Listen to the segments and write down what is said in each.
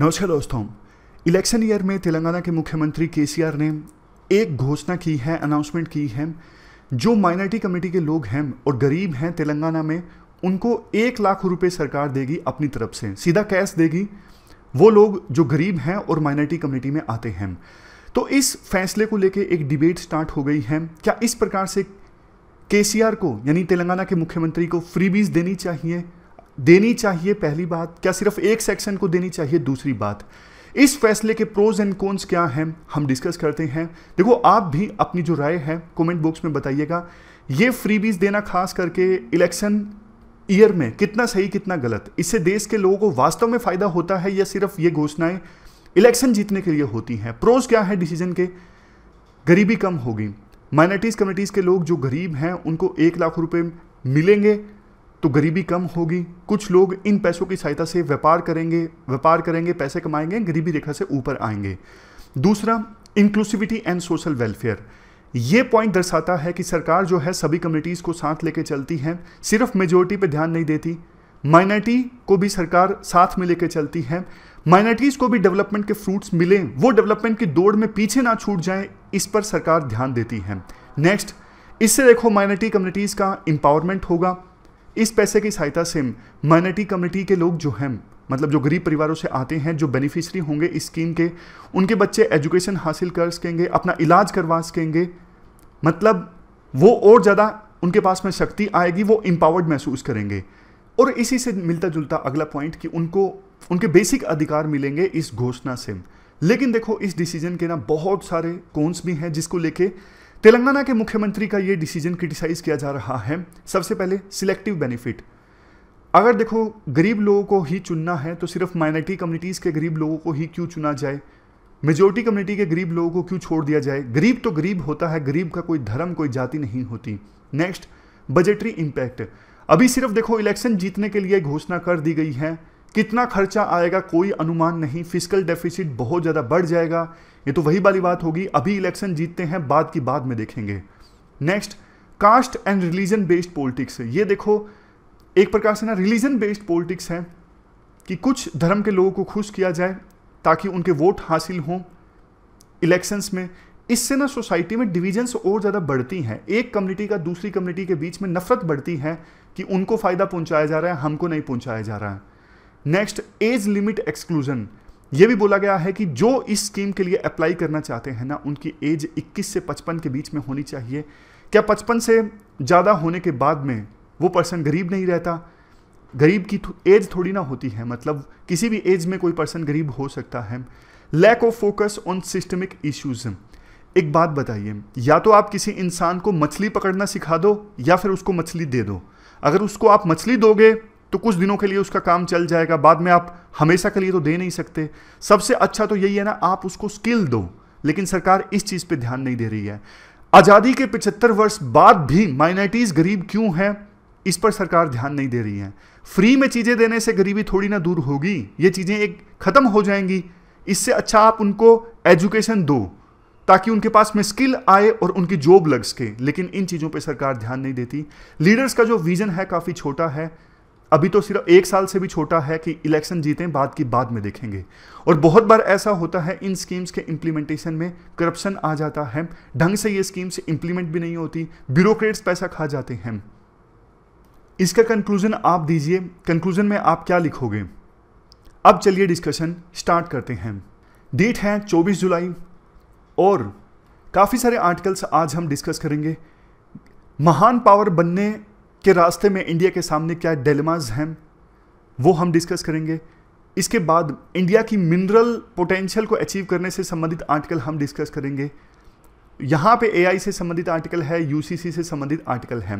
नमस्कार दोस्तों election year में तेलंगाना के मुख्यमंत्री केसीआर ने एक घोषणा की है अनाउंसमेंट की है जो माइनॉरिटी कमेटी के लोग हैं और गरीब हैं तेलंगाना में उनको एक लाख रुपए सरकार देगी अपनी तरफ से सीधा कैश देगी वो लोग जो गरीब हैं और माइनॉरिटी कम्युनिटी में आते हैं तो इस फैसले को लेके एक डिबेट स्टार्ट हो गई है क्या इस प्रकार से केसीआर को यानी तेलंगाना के मुख्यमंत्री को फ्रीबीज देनी चाहिए देनी चाहिए पहली बात क्या सिर्फ एक सेक्शन को देनी चाहिए दूसरी बात इस फैसले के प्रोज एंड कॉन्स क्या हैं हम डिस्कस करते हैं देखो आप भी अपनी जो राय है कमेंट बॉक्स में बताइएगा ये फ्रीबीज देना खास करके इलेक्शन ईयर में कितना सही कितना गलत इससे देश के लोगों को वास्तव में फ़ायदा होता है या सिर्फ ये घोषणाएं इलेक्शन जीतने के लिए होती हैं प्रोज क्या है डिसीजन के गरीबी कम होगी माइनॉरिटीज़ कम्युनिटीज़ के लोग जो गरीब हैं उनको एक लाख रुपए मिलेंगे तो गरीबी कम होगी कुछ लोग इन पैसों की सहायता से व्यापार करेंगे व्यापार करेंगे पैसे कमाएंगे गरीबी रेखा से ऊपर आएंगे दूसरा इंक्लूसिविटी एंड सोशल वेलफेयर ये पॉइंट दर्शाता है कि सरकार जो है सभी कम्युनिटीज़ को साथ लेके चलती है सिर्फ मेजोरिटी पे ध्यान नहीं देती माइनॉरिटी को भी सरकार साथ में लेकर चलती है माइनॉरिटीज़ को भी डेवलपमेंट के फ्रूट्स मिलें वो डेवलपमेंट की दौड़ में पीछे ना छूट जाए इस पर सरकार ध्यान देती है नेक्स्ट इससे देखो माइनॉरिटी कम्युनिटीज़ का एम्पावरमेंट होगा इस पैसे की सहायता से माइनॉरिटी कम्युनिटी के लोग जो हैं मतलब जो गरीब परिवारों से आते हैं जो बेनिफिशरी होंगे इस स्कीम के उनके बच्चे एजुकेशन हासिल कर सकेंगे अपना इलाज करवा सकेंगे मतलब वो और ज़्यादा उनके पास में शक्ति आएगी वो एम्पावर्ड महसूस करेंगे और इसी से मिलता जुलता अगला पॉइंट कि उनको उनके बेसिक अधिकार मिलेंगे इस घोषणा से लेकिन देखो इस डिसीजन के ना बहुत सारे कौनस भी हैं जिसको लेके तेलंगाना के मुख्यमंत्री का ये डिसीजन क्रिटिसाइज किया जा रहा है सबसे पहले सिलेक्टिव बेनिफिट अगर देखो गरीब लोगों को ही चुनना है तो सिर्फ माइनॉरिटी कम्युनिटीज़ के गरीब लोगों को ही क्यों चुना जाए मेजोरिटी कम्युनिटी के गरीब लोगों को क्यों छोड़ दिया जाए गरीब तो गरीब होता है गरीब का कोई धर्म कोई जाति नहीं होती नेक्स्ट बजटरी इम्पैक्ट अभी सिर्फ देखो इलेक्शन जीतने के लिए घोषणा कर दी गई है कितना खर्चा आएगा कोई अनुमान नहीं फिजिकल डेफिसिट बहुत ज़्यादा बढ़ जाएगा ये तो वही वाली बात होगी अभी इलेक्शन जीतते हैं बाद की बाद में देखेंगे next caste and religion based politics ये देखो एक प्रकार से ना रिलीजन बेस्ड पॉलिटिक्स है कि कुछ धर्म के लोगों को खुश किया जाए ताकि उनके वोट हासिल हों इलेक्शंस में इससे ना सोसाइटी में डिविजन्स और ज़्यादा बढ़ती हैं एक कम्युनिटी का दूसरी कम्युनिटी के बीच में नफरत बढ़ती है कि उनको फ़ायदा पहुंचाया जा रहा है हमको नहीं पहुंचाया जा रहा है नेक्स्ट एज लिमिट एक्सक्लूजन यह भी बोला गया है कि जो इस स्कीम के लिए अप्लाई करना चाहते हैं ना उनकी एज 21 से 55 के बीच में होनी चाहिए क्या 55 से ज़्यादा होने के बाद में वो पर्सन गरीब नहीं रहता गरीब की एज थोड़ी ना होती है मतलब किसी भी एज में कोई पर्सन गरीब हो सकता है lack of focus on systemic issues एक बात बताइए या तो आप किसी इंसान को मछली पकड़ना सिखा दो या फिर उसको मछली दे दो अगर उसको आप मछली दोगे तो कुछ दिनों के लिए उसका काम चल जाएगा बाद में आप हमेशा के लिए तो दे नहीं सकते सबसे अच्छा तो यही है ना आप उसको स्किल दो लेकिन सरकार इस चीज़ पे ध्यान नहीं दे रही है आज़ादी के 75 वर्ष बाद भी माइनॉरिटीज़ गरीब क्यों हैं इस पर सरकार ध्यान नहीं दे रही है फ्री में चीज़ें देने से गरीबी थोड़ी ना दूर होगी ये चीज़ें एक ख़त्म हो जाएंगी इससे अच्छा आप उनको एजुकेशन दो ताकि उनके पास में स्किल आए और उनकी जॉब लग सके लेकिन इन चीज़ों पे सरकार ध्यान नहीं देती लीडर्स का जो विज़न है काफ़ी छोटा है अभी तो सिर्फ एक साल से भी छोटा है कि इलेक्शन जीतें बाद की बाद में देखेंगे और बहुत बार ऐसा होता है इन स्कीम्स के इम्प्लीमेंटेशन में करप्शन आ जाता है ढंग से ये स्कीम्स इम्प्लीमेंट भी नहीं होती ब्यूरोक्रेट्स पैसा खा जाते हैं इसका कंक्लूजन आप दीजिए कंक्लूजन में आप क्या लिखोगे अब चलिए डिस्कशन स्टार्ट करते हैं डेट है 24 जुलाई और काफ़ी सारे आर्टिकल्स आज हम डिस्कस करेंगे महान पावर बनने के रास्ते में इंडिया के सामने क्या डेलमाज हैं वो हम डिस्कस करेंगे इसके बाद इंडिया की मिनरल पोटेंशियल को अचीव करने से संबंधित आर्टिकल हम डिस्कस करेंगे यहाँ पे एआई से संबंधित आर्टिकल है यूसीसी से संबंधित आर्टिकल है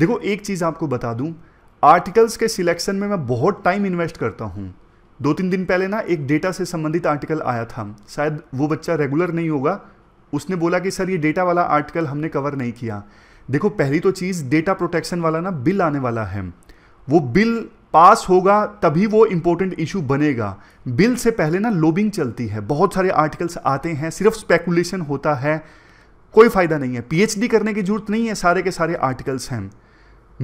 देखो एक चीज़ आपको बता दूँ आर्टिकल्स के सिलेक्शन में मैं बहुत टाइम इन्वेस्ट करता हूँ दो तीन दिन पहले ना एक डेटा से संबंधित आर्टिकल आया था शायद वो बच्चा रेगुलर नहीं होगा उसने बोला कि सर ये डेटा वाला आर्टिकल हमने कवर नहीं किया देखो पहली तो चीज़ डेटा प्रोटेक्शन वाला ना बिल आने वाला है वो बिल पास होगा तभी वो इंपॉर्टेंट इशू बनेगा बिल से पहले ना लोबिंग चलती है बहुत सारे आर्टिकल्स आते हैं सिर्फ स्पेकुलेशन होता है कोई फ़ायदा नहीं है पीएचडी करने की जरूरत नहीं है सारे के सारे आर्टिकल्स हैं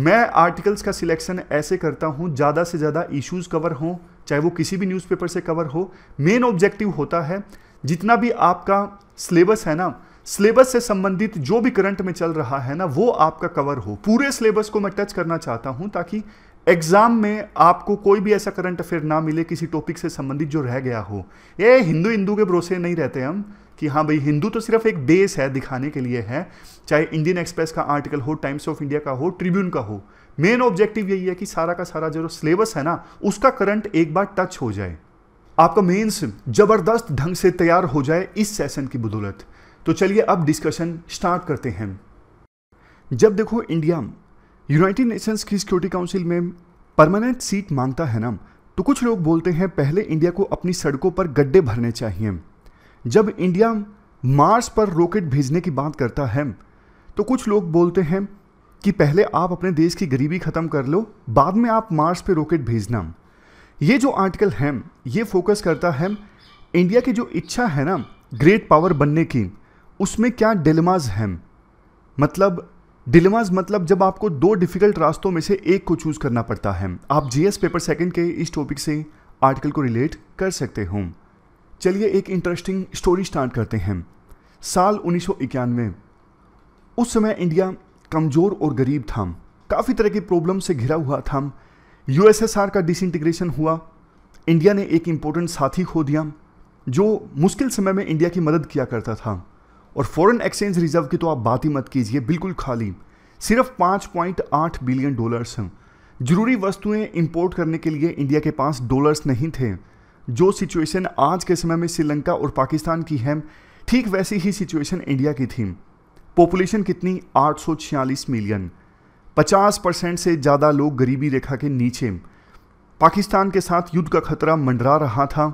मैं आर्टिकल्स का सिलेक्शन ऐसे करता हूँ ज़्यादा से ज़्यादा इश्यूज कवर हों चाहे वो किसी भी न्यूज़पेपर से कवर हो मेन ऑब्जेक्टिव होता है जितना भी आपका सिलेबस है ना सिलेबस से संबंधित जो भी करंट में चल रहा है ना वो आपका कवर हो पूरे सिलेबस को मैं टच करना चाहता हूं ताकि एग्जाम में आपको कोई भी ऐसा करंट अफेयर ना मिले किसी टॉपिक से संबंधित जो रह गया हो ये हिंदू हिंदू के भरोसे नहीं रहते हम कि हाँ भाई हिंदू तो सिर्फ एक बेस है दिखाने के लिए है चाहे इंडियन एक्सप्रेस का आर्टिकल हो टाइम्स ऑफ इंडिया का हो ट्रिब्यून का हो मेन ऑब्जेक्टिव यही है कि सारा का सारा जो सिलेबस है ना उसका करंट एक बार टच हो जाए आपका मेंस जबरदस्त ढंग से तैयार हो जाए इस सेशन की बदौलत तो चलिए अब डिस्कशन स्टार्ट करते हैं जब देखो इंडिया यूनाइटेड नेशंस की सिक्योरिटी काउंसिल में परमानेंट सीट मांगता है ना तो कुछ लोग बोलते हैं पहले इंडिया को अपनी सड़कों पर गड्ढे भरने चाहिए जब इंडिया मार्स पर रॉकेट भेजने की बात करता है तो कुछ लोग बोलते हैं कि पहले आप अपने देश की गरीबी ख़त्म कर लो बाद में आप मार्स पर रॉकेट भेजना ये जो आर्टिकल है ये फोकस करता है इंडिया की जो इच्छा है ना ग्रेट पावर बनने की उसमें क्या डिलमाज हैं मतलब डिलमाज मतलब जब आपको दो डिफ़िकल्ट रास्तों में से एक को चूज़ करना पड़ता है आप जीएस पेपर सेकंड के इस टॉपिक से आर्टिकल को रिलेट कर सकते हो चलिए एक इंटरेस्टिंग स्टोरी स्टार्ट करते हैं साल उन्नीस उस समय इंडिया कमज़ोर और गरीब था काफ़ी तरह की प्रॉब्लम से घिरा हुआ था यूएसएसआर का डिसइंटीग्रेशन हुआ इंडिया ने एक इम्पोर्टेंट साथी खो दिया जो मुश्किल समय में इंडिया की मदद किया करता था और फॉरेन एक्सचेंज रिजर्व की तो आप बात ही मत कीजिए बिल्कुल खाली सिर्फ 5.8 बिलियन डॉलर्स हैं जरूरी वस्तुएं इंपोर्ट करने के लिए इंडिया के पास डॉलर्स नहीं थे जो सिचुएशन आज के समय में श्रीलंका और पाकिस्तान की है ठीक वैसी ही सिचुएशन इंडिया की थी पॉपुलेशन कितनी आठ मिलियन 50 परसेंट से ज़्यादा लोग गरीबी रेखा के नीचे पाकिस्तान के साथ युद्ध का खतरा मंडरा रहा था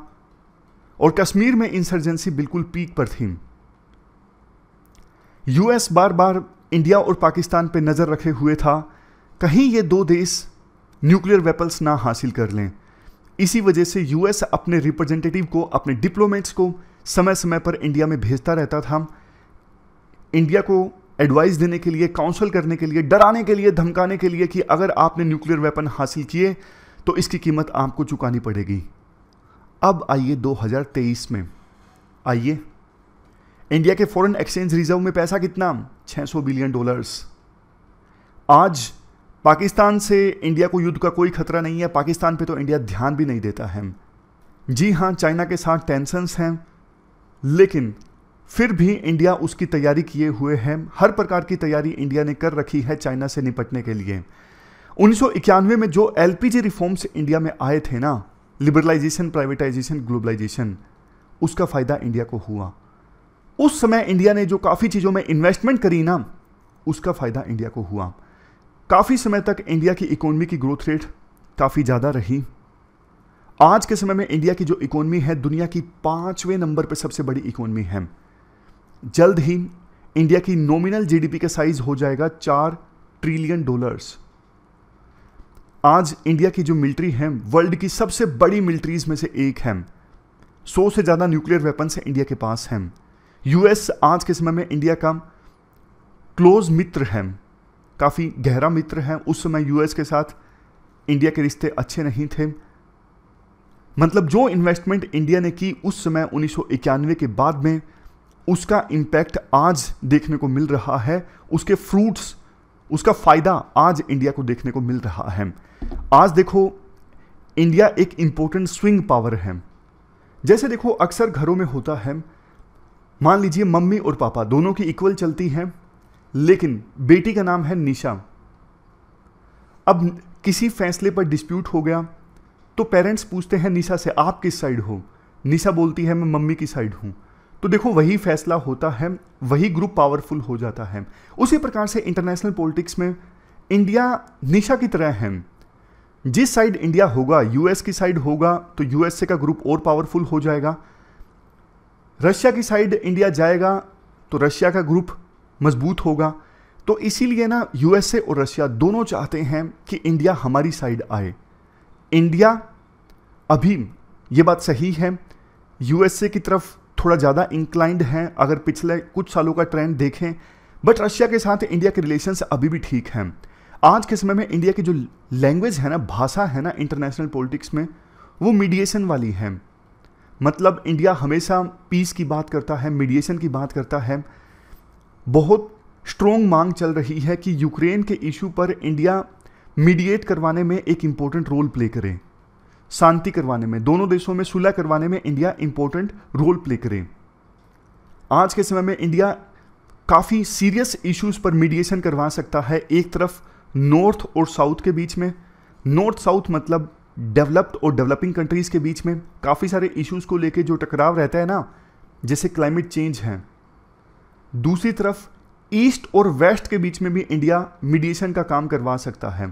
और कश्मीर में इंसर्जेंसी बिल्कुल पीक पर थी यूएस बार बार इंडिया और पाकिस्तान पर नज़र रखे हुए था कहीं ये दो देश न्यूक्लियर वेपन्स ना हासिल कर लें इसी वजह से यूएस अपने रिप्रेजेंटेटिव को अपने डिप्लोमेट्स को समय समय पर इंडिया में भेजता रहता था इंडिया को एडवाइस देने के लिए काउंसल करने के लिए डराने के लिए धमकाने के लिए कि अगर आपने न्यूक्लियर वेपन हासिल किए तो इसकी कीमत आपको चुकानी पड़ेगी अब आइए 2023 में आइए इंडिया के फॉरेन एक्सचेंज रिजर्व में पैसा कितना 600 बिलियन डॉलर्स आज पाकिस्तान से इंडिया को युद्ध का कोई खतरा नहीं है पाकिस्तान पे तो इंडिया ध्यान भी नहीं देता है जी हाँ चाइना के साथ टेंशन्स हैं लेकिन फिर भी इंडिया उसकी तैयारी किए हुए है हर प्रकार की तैयारी इंडिया ने कर रखी है चाइना से निपटने के लिए उन्नीस में जो एल रिफॉर्म्स इंडिया में आए थे ना लिबरलाइजेशन प्राइवेटाइजेशन ग्लोबलाइजेशन उसका फ़ायदा इंडिया को हुआ उस समय इंडिया ने जो काफ़ी चीज़ों में इन्वेस्टमेंट करी ना उसका फ़ायदा इंडिया को हुआ काफ़ी समय तक इंडिया की इकोनॉमी की ग्रोथ रेट काफ़ी ज़्यादा रही आज के समय में इंडिया की जो इकोनॉमी है दुनिया की पांचवें नंबर पर सबसे बड़ी इकोनॉमी है जल्द ही इंडिया की नॉमिनल जीडीपी का साइज हो जाएगा चार ट्रिलियन डॉलर्स आज इंडिया की जो मिलिट्री है वर्ल्ड की सबसे बड़ी मिलिट्रीज में से एक है सौ से ज़्यादा न्यूक्लियर वेपन्स इंडिया के पास हैं यूएस आज के समय में इंडिया का क्लोज मित्र है काफ़ी गहरा मित्र है उस समय यूएस के साथ इंडिया के रिश्ते अच्छे नहीं थे मतलब जो इन्वेस्टमेंट इंडिया ने की उस समय उन्नीस के बाद में उसका इम्पैक्ट आज देखने को मिल रहा है उसके फ्रूट्स उसका फ़ायदा आज इंडिया को देखने को मिल रहा है आज देखो इंडिया एक इम्पोर्टेंट स्विंग पावर है जैसे देखो अक्सर घरों में होता है मान लीजिए मम्मी और पापा दोनों की इक्वल चलती हैं लेकिन बेटी का नाम है निशा अब किसी फैसले पर डिस्प्यूट हो गया तो पेरेंट्स पूछते हैं निशा से आप किस साइड हो निशा बोलती है मैं मम्मी की साइड हूं तो देखो वही फैसला होता है वही ग्रुप पावरफुल हो जाता है उसी प्रकार से इंटरनेशनल पॉलिटिक्स में इंडिया निशा की तरह है जिस साइड इंडिया होगा यूएस की साइड होगा तो यूएसए का ग्रुप और पावरफुल हो जाएगा रशिया की साइड इंडिया जाएगा तो रशिया का ग्रुप मजबूत होगा तो इसीलिए ना यूएसए और रशिया दोनों चाहते हैं कि इंडिया हमारी साइड आए इंडिया अभी ये बात सही है यूएसए की तरफ थोड़ा ज़्यादा इंक्लाइंड है अगर पिछले कुछ सालों का ट्रेंड देखें बट रशिया के साथ इंडिया के रिलेशंस अभी भी ठीक हैं आज के समय में इंडिया की जो लैंग्वेज है ना भाषा है ना इंटरनेशनल पॉलिटिक्स में वो मीडिएशन वाली है मतलब इंडिया हमेशा पीस की बात करता है मीडिएशन की बात करता है बहुत स्ट्रोंग मांग चल रही है कि यूक्रेन के इशू पर इंडिया मीडिएट करवाने में एक इम्पोर्टेंट रोल प्ले करें शांति करवाने में दोनों देशों में सुलह करवाने में इंडिया इम्पोर्टेंट रोल प्ले करें आज के समय में इंडिया काफ़ी सीरियस इश्यूज पर मीडिएशन करवा सकता है एक तरफ नॉर्थ और साउथ के बीच में नॉर्थ साउथ मतलब डेवलप्ड और डेवलपिंग कंट्रीज के बीच में काफ़ी सारे इश्यूज को लेके जो टकराव रहता है ना जैसे क्लाइमेट चेंज है दूसरी तरफ ईस्ट और वेस्ट के बीच में भी इंडिया मीडिएशन का काम करवा सकता है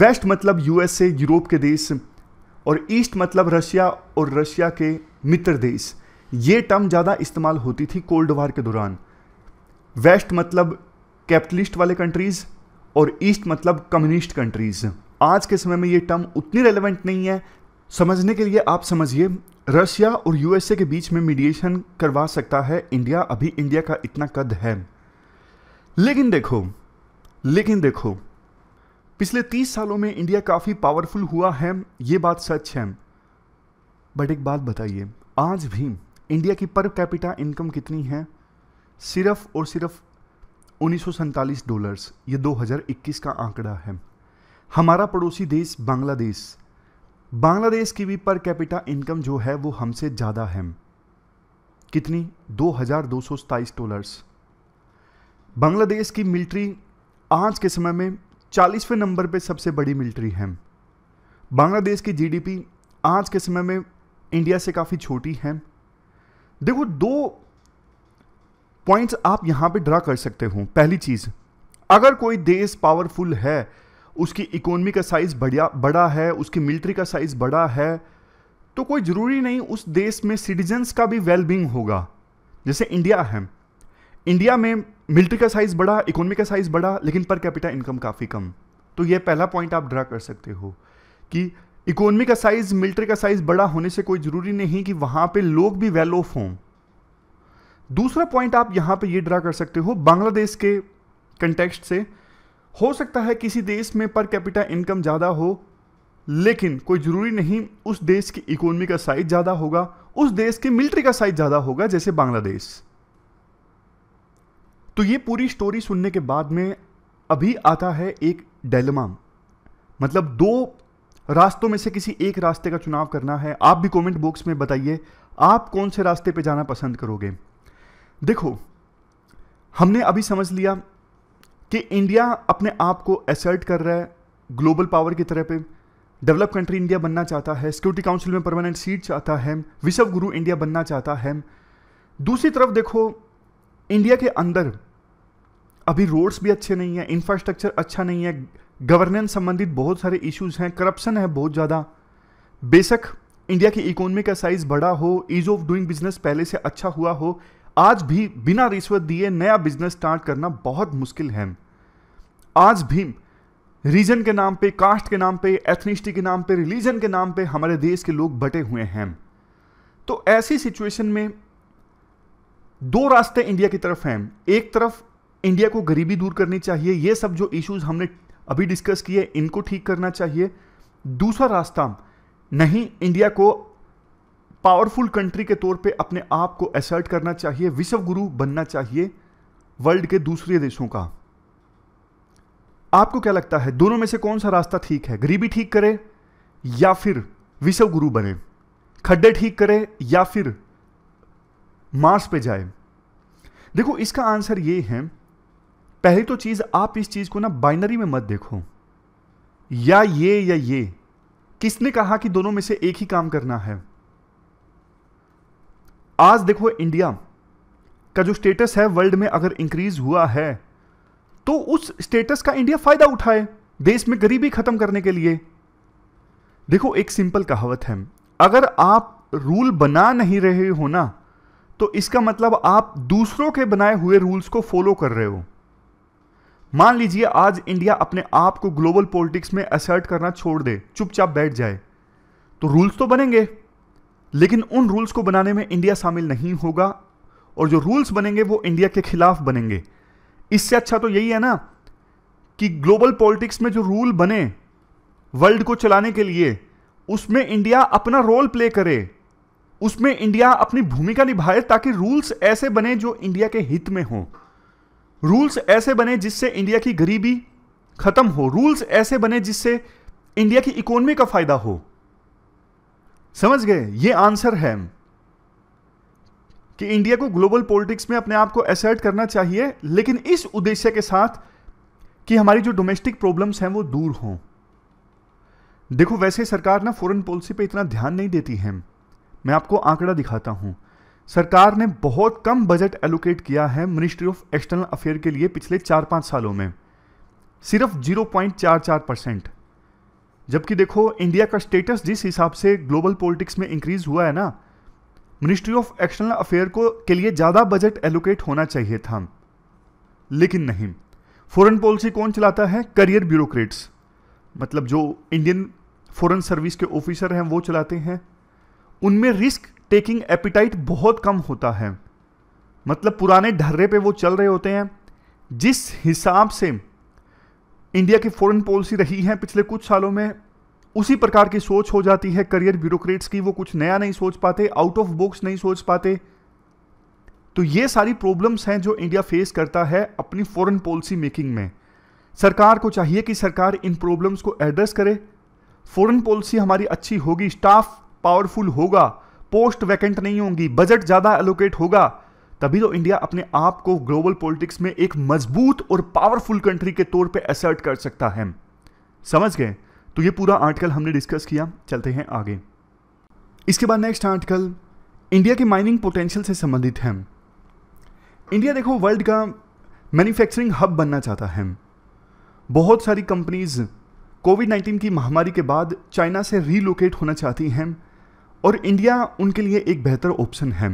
वेस्ट मतलब यूएसए यूरोप के देश और ईस्ट मतलब रशिया और रशिया के मित्र देश ये टर्म ज़्यादा इस्तेमाल होती थी कोल्ड वार के दौरान वेस्ट मतलब कैपिटलिस्ट वाले कंट्रीज़ और ईस्ट मतलब कम्युनिस्ट कंट्रीज़ आज के समय में ये टर्म उतनी रेलिवेंट नहीं है समझने के लिए आप समझिए रशिया और यूएसए के बीच में मीडिएशन करवा सकता है इंडिया अभी इंडिया का इतना कद है लेकिन देखो लेकिन देखो पिछले तीस सालों में इंडिया काफ़ी पावरफुल हुआ है ये बात सच है बट एक बात बताइए आज भी इंडिया की पर कैपिटा इनकम कितनी है सिर्फ और सिर्फ उन्नीस डॉलर्स ये 2021 का आंकड़ा है हमारा पड़ोसी देश बांग्लादेश बांग्लादेश की भी पर कैपिटा इनकम जो है वो हमसे ज़्यादा है कितनी दो हज़ार दो सौ सताईस डॉलर्स बांग्लादेश की मिलिट्री आज के समय में चालीसवें नंबर पे सबसे बड़ी मिलिट्री है बांग्लादेश की जीडीपी आज के समय में इंडिया से काफ़ी छोटी है देखो दो पॉइंट्स आप यहाँ पे ड्रा कर सकते हो पहली चीज़ अगर कोई देश पावरफुल है उसकी इकोनॉमी का साइज़ बढ़िया बड़ा है उसकी मिलिट्री का साइज़ बड़ा है तो कोई ज़रूरी नहीं उस देश में सिटीजन्स का भी वेलबींग होगा जैसे इंडिया है इंडिया में मिलिट्री का साइज़ बड़ा इकोनॉमी का साइज़ बड़ा लेकिन पर कैपिटा इनकम काफ़ी कम तो ये पहला पॉइंट आप ड्रा कर सकते हो कि इकोनॉमी का साइज़ मिलिट्री का साइज़ बड़ा होने से कोई ज़रूरी नहीं कि वहाँ पे लोग भी वेल ऑफ हों दूसरा पॉइंट आप यहाँ पे ये ड्रा कर सकते हो बांग्लादेश के कंटेक्स्ट से हो सकता है किसी देश में पर कैपिटा इनकम ज़्यादा हो लेकिन कोई ज़रूरी नहीं उस देश की इकोनॉमी का साइज ज़्यादा होगा उस देश के मिलिट्री का साइज ज़्यादा होगा जैसे बांग्लादेश तो ये पूरी स्टोरी सुनने के बाद में अभी आता है एक डेलमा मतलब दो रास्तों में से किसी एक रास्ते का चुनाव करना है आप भी कमेंट बॉक्स में बताइए आप कौन से रास्ते पे जाना पसंद करोगे देखो हमने अभी समझ लिया कि इंडिया अपने आप को एसर्ट कर रहा है ग्लोबल पावर की तरह पे डेवलप कंट्री इंडिया बनना चाहता है सिक्योरिटी काउंसिल में परमानेंट सीट चाहता है विश्व गुरु इंडिया बनना चाहता है दूसरी तरफ देखो इंडिया के अंदर अभी रोड्स भी अच्छे नहीं हैं इंफ्रास्ट्रक्चर अच्छा नहीं है गवर्नेंस संबंधित बहुत सारे इश्यूज हैं करप्शन है बहुत ज़्यादा बेशक इंडिया की इकोनॉमी का साइज बड़ा हो ईज ऑफ डूइंग बिजनेस पहले से अच्छा हुआ हो आज भी बिना रिश्वत दिए नया बिजनेस स्टार्ट करना बहुत मुश्किल है आज भीम रीजन के नाम पे कास्ट के नाम पे एथनिस्टी के नाम पे रिलीजन के नाम पे हमारे देश के लोग बटे हुए हैं तो ऐसी सिचुएशन में दो रास्ते इंडिया की तरफ हैं एक तरफ इंडिया को गरीबी दूर करनी चाहिए ये सब जो इश्यूज हमने अभी डिस्कस किए इनको ठीक करना चाहिए दूसरा रास्ता नहीं इंडिया को पावरफुल कंट्री के तौर पे अपने आप को असर्ट करना चाहिए विश्व गुरु बनना चाहिए वर्ल्ड के दूसरे देशों का आपको क्या लगता है दोनों में से कौन सा रास्ता ठीक है गरीबी ठीक करे या फिर विश्व गुरु बने खड्डे ठीक करे या फिर मार्स पे जाए देखो इसका आंसर ये है पहली तो चीज़ आप इस चीज़ को ना बाइनरी में मत देखो या ये या ये किसने कहा कि दोनों में से एक ही काम करना है आज देखो इंडिया का जो स्टेटस है वर्ल्ड में अगर इंक्रीज हुआ है तो उस स्टेटस का इंडिया फायदा उठाए देश में गरीबी खत्म करने के लिए देखो एक सिंपल कहावत है अगर आप रूल बना नहीं रहे हो ना तो इसका मतलब आप दूसरों के बनाए हुए रूल्स को फॉलो कर रहे हो मान लीजिए आज इंडिया अपने आप को ग्लोबल पॉलिटिक्स में असर्ट करना छोड़ दे चुपचाप बैठ जाए तो रूल्स तो बनेंगे लेकिन उन रूल्स को बनाने में इंडिया शामिल नहीं होगा और जो रूल्स बनेंगे वो इंडिया के खिलाफ बनेंगे इससे अच्छा तो यही है ना कि ग्लोबल पॉलिटिक्स में जो रूल बने वर्ल्ड को चलाने के लिए उसमें इंडिया अपना रोल प्ले करे उसमें इंडिया अपनी भूमिका निभाए ताकि रूल्स ऐसे बने जो इंडिया के हित में हो रूल्स ऐसे बने जिससे इंडिया की गरीबी खत्म हो रूल्स ऐसे बने जिससे इंडिया की इकोनॉमी का फायदा हो समझ गए ये आंसर है कि इंडिया को ग्लोबल पॉलिटिक्स में अपने आप को एसर्ट करना चाहिए लेकिन इस उद्देश्य के साथ कि हमारी जो डोमेस्टिक प्रॉब्लम्स हैं वो दूर हों देखो वैसे सरकार ना फॉरेन पॉलिसी पे इतना ध्यान नहीं देती है मैं आपको आंकड़ा दिखाता हूं सरकार ने बहुत कम बजट एलोकेट किया है मिनिस्ट्री ऑफ एक्सटर्नल अफेयर के लिए पिछले चार पांच सालों में सिर्फ जीरो पॉइंट चार चार परसेंट जबकि देखो इंडिया का स्टेटस जिस हिसाब से ग्लोबल पॉलिटिक्स में इंक्रीज हुआ है ना मिनिस्ट्री ऑफ एक्सटर्नल अफेयर को के लिए ज़्यादा बजट एलोकेट होना चाहिए था लेकिन नहीं फॉरेन पॉलिसी कौन चलाता है करियर ब्यूरोक्रेट्स मतलब जो इंडियन फॉरेन सर्विस के ऑफिसर हैं वो चलाते हैं उनमें रिस्क टेकिंग एपिटाइट बहुत कम होता है मतलब पुराने ढर्रे पे वो चल रहे होते हैं जिस हिसाब से इंडिया की फॉरेन पॉलिसी रही है पिछले कुछ सालों में उसी प्रकार की सोच हो जाती है करियर ब्यूरोक्रेट्स की वो कुछ नया नहीं सोच पाते आउट ऑफ बॉक्स नहीं सोच पाते तो ये सारी प्रॉब्लम्स हैं जो इंडिया फेस करता है अपनी फॉरेन पॉलिसी मेकिंग में सरकार को चाहिए कि सरकार इन प्रॉब्लम्स को एड्रेस करे फॉरेन पॉलिसी हमारी अच्छी होगी स्टाफ पावरफुल होगा पोस्ट वैकेंट नहीं होंगी बजट ज़्यादा एलोकेट होगा तभी तो इंडिया अपने आप को ग्लोबल पॉलिटिक्स में एक मजबूत और पावरफुल कंट्री के तौर पे असर्ट कर सकता है समझ गए तो ये पूरा आर्टिकल हमने डिस्कस किया चलते हैं आगे इसके बाद नेक्स्ट आर्टिकल इंडिया के माइनिंग पोटेंशियल से संबंधित है इंडिया देखो वर्ल्ड का मैन्युफैक्चरिंग हब बनना चाहता है बहुत सारी कंपनीज कोविड 19 की महामारी के बाद चाइना से रीलोकेट होना चाहती हैं और इंडिया उनके लिए एक बेहतर ऑप्शन है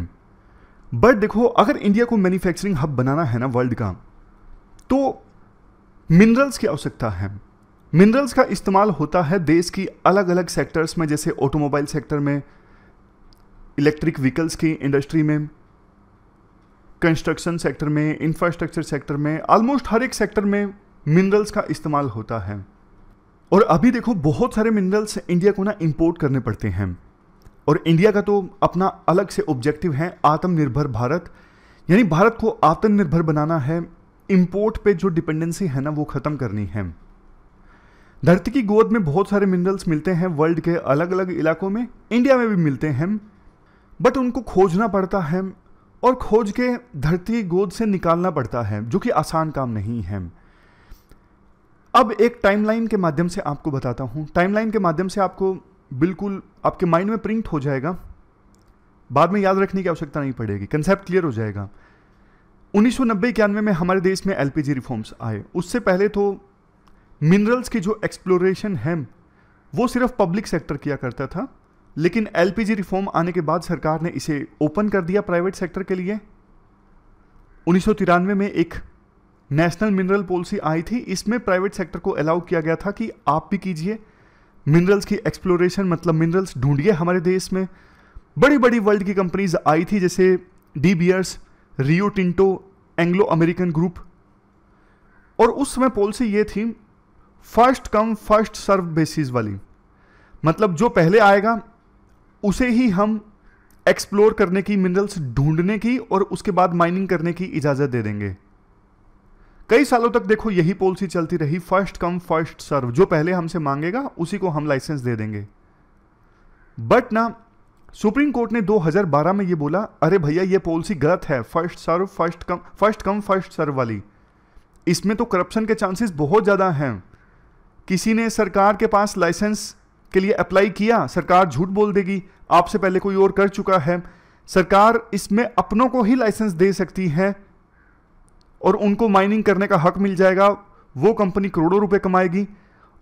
बट देखो अगर इंडिया को मैन्युफैक्चरिंग हब बनाना है ना वर्ल्ड का तो मिनरल्स की आवश्यकता है मिनरल्स का इस्तेमाल होता है देश की अलग अलग सेक्टर्स में जैसे ऑटोमोबाइल सेक्टर में इलेक्ट्रिक व्हीकल्स की इंडस्ट्री में कंस्ट्रक्शन सेक्टर में इंफ्रास्ट्रक्चर सेक्टर में ऑलमोस्ट हर एक सेक्टर में मिनरल्स का इस्तेमाल होता है और अभी देखो बहुत सारे मिनरल्स इंडिया को ना इंपोर्ट करने पड़ते हैं और इंडिया का तो अपना अलग से ऑब्जेक्टिव है आत्मनिर्भर भारत यानी भारत को आत्मनिर्भर बनाना है इंपोर्ट पे जो डिपेंडेंसी है ना वो ख़त्म करनी है धरती की गोद में बहुत सारे मिनरल्स मिलते हैं वर्ल्ड के अलग अलग इलाकों में इंडिया में भी मिलते हैं बट उनको खोजना पड़ता है और खोज के धरती की गोद से निकालना पड़ता है जो कि आसान काम नहीं है अब एक टाइमलाइन के माध्यम से आपको बताता हूँ टाइमलाइन के माध्यम से आपको बिल्कुल आपके माइंड में प्रिंट हो जाएगा बाद में याद रखने की आवश्यकता नहीं पड़ेगी कंसेप्ट क्लियर हो जाएगा उन्नीस सौ में हमारे देश में एल रिफॉर्म्स आए उससे पहले तो मिनरल्स की जो एक्सप्लोरेशन है वो सिर्फ पब्लिक सेक्टर किया करता था लेकिन एलपीजी रिफॉर्म आने के बाद सरकार ने इसे ओपन कर दिया प्राइवेट सेक्टर के लिए उन्नीस में एक नेशनल मिनरल पॉलिसी आई थी इसमें प्राइवेट सेक्टर को अलाउ किया गया था कि आप भी कीजिए मिनरल्स की एक्सप्लोरेशन मतलब मिनरल्स ढूंढिए हमारे देश में बड़ी बड़ी वर्ल्ड की कंपनीज आई थी जैसे De Beers Rio Tinto Anglo American group और उस समय पॉलिसी ये थी first come first serve basis वाली मतलब जो पहले आएगा उसे ही हम एक्सप्लोर करने की मिनरल्स ढूंढने की और उसके बाद माइनिंग करने की इजाज़त दे देंगे कई सालों तक देखो यही पॉलिसी चलती रही फर्स्ट कम फर्स्ट सर्व जो पहले हमसे मांगेगा उसी को हम लाइसेंस दे देंगे बट ना सुप्रीम कोर्ट ने 2012 में ये बोला अरे भैया ये पॉलिसी गलत है first serve first come first come first serve वाली इसमें तो करप्शन के चांसेस बहुत ज़्यादा हैं किसी ने सरकार के पास लाइसेंस के लिए अप्लाई किया सरकार झूठ बोल देगी आपसे पहले कोई और कर चुका है सरकार इसमें अपनों को ही लाइसेंस दे सकती है और उनको माइनिंग करने का हक मिल जाएगा वो कंपनी करोड़ों रुपए कमाएगी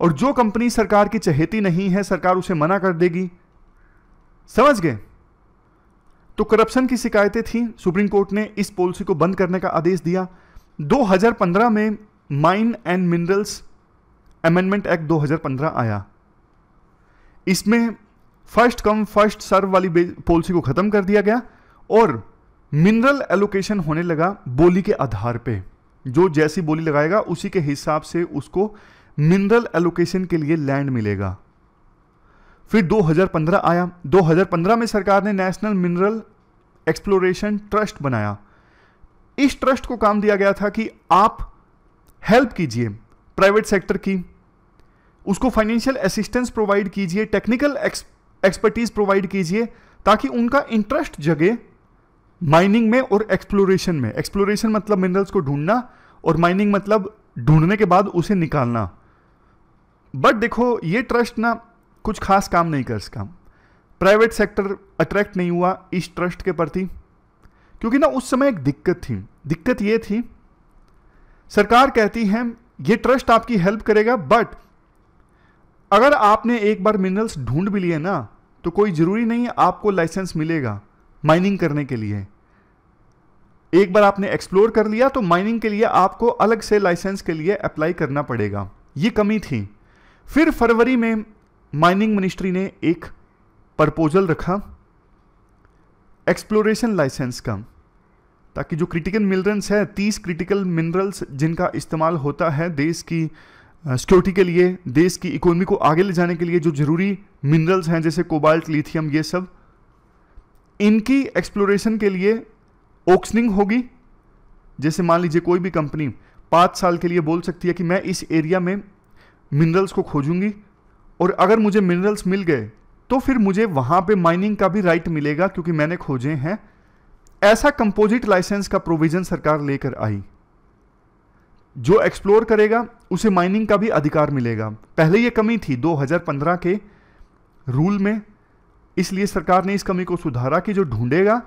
और जो कंपनी सरकार की चहेती नहीं है सरकार उसे मना कर देगी समझ गए तो करप्शन की शिकायतें थी सुप्रीम कोर्ट ने इस पॉलिसी को बंद करने का आदेश दिया 2015 में mine and minerals amendment act 2015 आया इसमें फर्स्ट कम फर्स्ट सर्व वाली पॉलिसी को ख़त्म कर दिया गया और मिनरल एलोकेशन होने लगा बोली के आधार पे जो जैसी बोली लगाएगा उसी के हिसाब से उसको मिनरल एलोकेशन के लिए लैंड मिलेगा फिर 2015 आया 2015 में सरकार ने नेशनल मिनरल एक्सप्लोरेशन ट्रस्ट बनाया इस ट्रस्ट को काम दिया गया था कि आप हेल्प कीजिए प्राइवेट सेक्टर की उसको फाइनेंशियल असिस्टेंस प्रोवाइड कीजिए टेक्निकल एक्सपर्टीज प्रोवाइड कीजिए ताकि उनका इंटरेस्ट जगे माइनिंग में और एक्सप्लोरेशन में एक्सप्लोरेशन मतलब मिनरल्स को ढूंढना और माइनिंग मतलब ढूंढने के बाद उसे निकालना बट देखो ये ट्रस्ट ना कुछ खास काम नहीं कर सका प्राइवेट सेक्टर अट्रैक्ट नहीं हुआ इस ट्रस्ट के प्रति क्योंकि ना उस समय एक दिक्कत थी दिक्कत ये थी सरकार कहती है ये ट्रस्ट आपकी हेल्प करेगा बट अगर आपने एक बार मिनरल्स ढूंढ भी लिए ना तो कोई ज़रूरी नहीं है आपको लाइसेंस मिलेगा माइनिंग करने के लिए एक बार आपने एक्सप्लोर कर लिया तो माइनिंग के लिए आपको अलग से लाइसेंस के लिए अप्लाई करना पड़ेगा ये कमी थी फिर फरवरी में माइनिंग मिनिस्ट्री ने एक प्रपोजल रखा एक्सप्लोरेशन लाइसेंस का ताकि जो क्रिटिकल मिनरल्स हैं तीस क्रिटिकल मिनरल्स जिनका इस्तेमाल होता है देश की सिक्योरिटी के लिए देश की इकोनॉमी को आगे ले जाने के लिए जो ज़रूरी मिनरल्स हैं जैसे कोबाल्ट लिथियम ये सब इनकी एक्सप्लोरेशन के लिए ओक्सनिंग होगी जैसे मान लीजिए कोई भी कंपनी पाँच साल के लिए बोल सकती है कि मैं इस एरिया में मिनरल्स को खोजूंगी और अगर मुझे मिनरल्स मिल गए तो फिर मुझे वहाँ पे माइनिंग का भी राइट मिलेगा क्योंकि मैंने खोजे हैं ऐसा कंपोजिट लाइसेंस का प्रोविजन सरकार लेकर आई जो एक्सप्लोर करेगा उसे माइनिंग का भी अधिकार मिलेगा पहले यह कमी थी 2015 के रूल में इसलिए सरकार ने इस कमी को सुधारा कि जो ढूंढेगा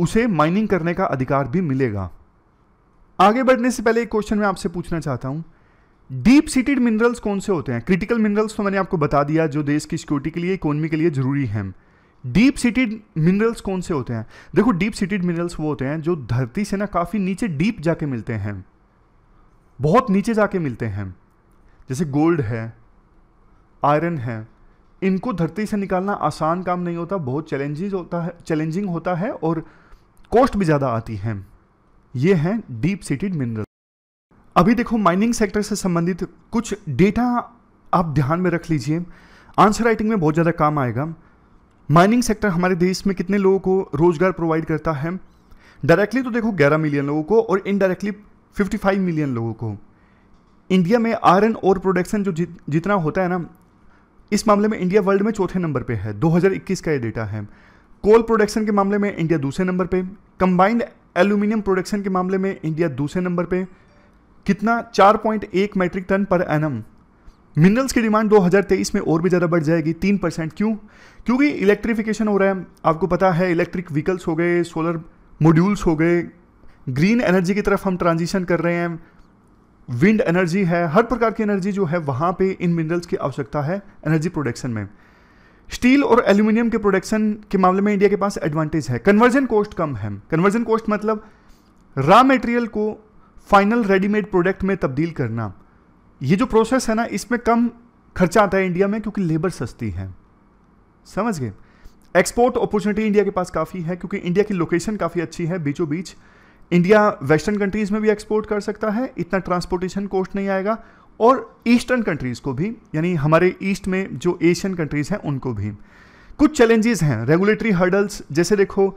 उसे माइनिंग करने का अधिकार भी मिलेगा आगे बढ़ने से पहले एक क्वेश्चन मैं आपसे पूछना चाहता हूं डीप सीटेड मिनरल्स कौन से होते हैं क्रिटिकल मिनरल्स तो मैंने आपको बता दिया जो देश की सिक्योरिटी के लिए इकोनॉमी के लिए जरूरी हैं डीप सिटेड मिनरल्स कौन से होते हैं देखो डीप सिटेड मिनरल्स वो होते हैं जो धरती से ना काफ़ी नीचे डीप जाके मिलते हैं बहुत नीचे जाके मिलते हैं जैसे गोल्ड है आयरन है इनको धरती से निकालना आसान काम नहीं होता बहुत चैलेंजिंग होता है चैलेंजिंग होता है और कॉस्ट भी ज़्यादा आती है ये हैं डीप सिटेड मिनरल अभी देखो माइनिंग सेक्टर से संबंधित कुछ डेटा आप ध्यान में रख लीजिए आंसर राइटिंग में बहुत ज़्यादा काम आएगा माइनिंग सेक्टर हमारे देश में कितने लोगों को रोज़गार प्रोवाइड करता है डायरेक्टली तो देखो 11 मिलियन लोगों को और इनडायरेक्टली 55 मिलियन लोगों को इंडिया में आयरन और प्रोडक्शन जो जित, जितना होता है ना इस मामले में इंडिया वर्ल्ड में चौथे नंबर पे है 2021 का ये डेटा है कोल प्रोडक्शन के मामले में इंडिया दूसरे नंबर पे कंबाइंड एल्यूमिनियम प्रोडक्शन के मामले में इंडिया दूसरे नंबर पे कितना 4.1 मैट्रिक टन पर एनम मिनरल्स की डिमांड 2023 में और भी ज़्यादा बढ़ जाएगी तीन परसेंट क्यों क्योंकि इलेक्ट्रिफिकेशन हो रहा है आपको पता है इलेक्ट्रिक व्हीकल्स हो गए सोलर मॉड्यूल्स हो गए ग्रीन एनर्जी की तरफ हम ट्रांजिशन कर रहे हैं विंड एनर्जी है हर प्रकार की एनर्जी जो है वहाँ पर इन मिनरल्स की आवश्यकता है एनर्जी प्रोडक्शन में स्टील और एल्यूमिनियम के प्रोडक्शन के मामले में इंडिया के पास एडवांटेज है कन्वर्जन कॉस्ट कम है कन्वर्जन कॉस्ट मतलब रॉ मटेरियल को फाइनल रेडीमेड प्रोडक्ट में तब्दील करना ये जो प्रोसेस है ना इसमें कम खर्चा आता है इंडिया में क्योंकि लेबर सस्ती है समझ गए एक्सपोर्ट अपॉर्चुनिटी इंडिया के पास काफ़ी है क्योंकि इंडिया की लोकेशन काफ़ी अच्छी है बीचों बीच इंडिया वेस्टर्न कंट्रीज़ में भी एक्सपोर्ट कर सकता है इतना ट्रांसपोर्टेशन कॉस्ट नहीं आएगा और ईस्टर्न कंट्रीज़ को भी यानी हमारे ईस्ट में जो एशियन कंट्रीज़ हैं उनको भी कुछ चैलेंजेस हैं रेगुलेटरी हर्डल्स जैसे देखो